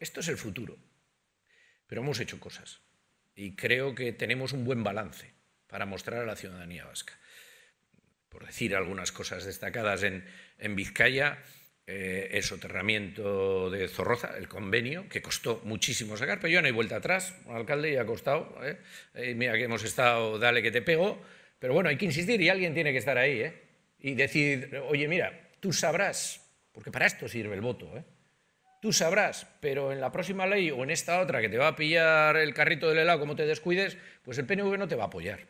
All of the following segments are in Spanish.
Esto es el futuro. Pero hemos hecho cosas y creo que tenemos un buen balance para mostrar a la ciudadanía vasca. Por decir algunas cosas destacadas, en, Vizcaya, eh, el soterramiento de Zorroza, el convenio, que costó muchísimo sacar, pero ya no hay vuelta atrás, un alcalde y ha costado, ¿eh? mira que hemos estado, dale que te pego, pero bueno, hay que insistir y alguien tiene que estar ahí, ¿eh? y decir, oye, mira, tú sabrás, porque para esto sirve el voto, ¿eh? tú sabrás, pero en la próxima ley o en esta otra que te va a pillar el carrito del helado como te descuides, pues el PNV no te va a apoyar.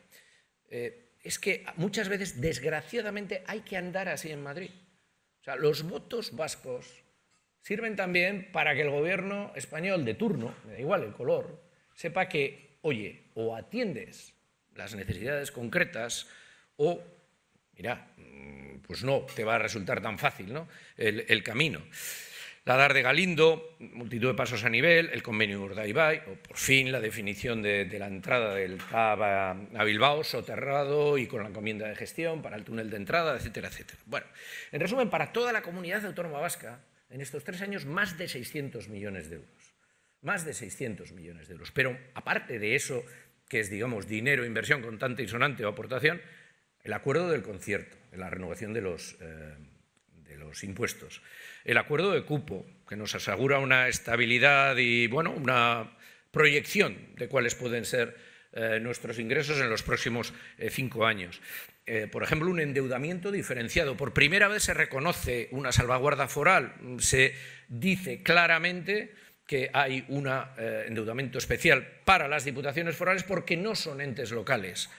Eh, es que muchas veces, desgraciadamente, hay que andar así en Madrid. O sea, los votos vascos sirven también para que el gobierno español de turno, me da igual el color, sepa que, oye, o atiendes las necesidades concretas o, mira, mm, pues no te va a resultar tan fácil ¿no? el camino dar de Galindo, multitud de pasos a nivel, el convenio Urdaibai, o por fin la definición de, la entrada del PAV a, Bilbao, soterrado y con la encomienda de gestión para el túnel de entrada, etcétera, etcétera. Bueno, en resumen, para toda la comunidad autónoma vasca, en estos tres años, más de 600 millones de euros. Más de 600 millones de euros. Pero aparte de eso, que es, digamos, dinero, inversión contante y sonante o aportación, el acuerdo del concierto, la renovación de los... Eh, de los impuestos. El acuerdo de cupo, que nos asegura una estabilidad y bueno, una proyección de cuáles pueden ser eh, nuestros ingresos en los próximos eh, cinco años. Eh, por ejemplo, un endeudamiento diferenciado. Por primera vez se reconoce una salvaguarda foral, se dice claramente que hay un endeudamiento especial para las diputaciones forales porque no son entes locales,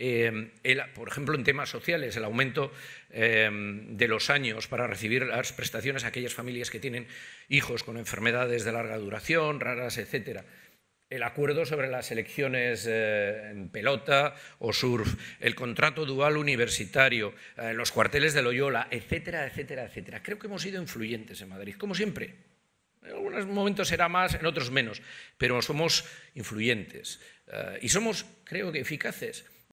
eh, por ejemplo, en temas sociales, el aumento eh, de los años para recibir las prestaciones a aquellas familias que tienen hijos con enfermedades de larga duración, raras, etcétera. El acuerdo sobre las elecciones eh, en pelota o surf, el contrato dual universitario, los cuarteles de Loyola, etcétera, etcétera, etcétera. Creo que hemos sido influyentes en Madrid, como siempre. En algunos momentos será más, en otros menos, pero somos influyentes y somos, creo que, eficaces.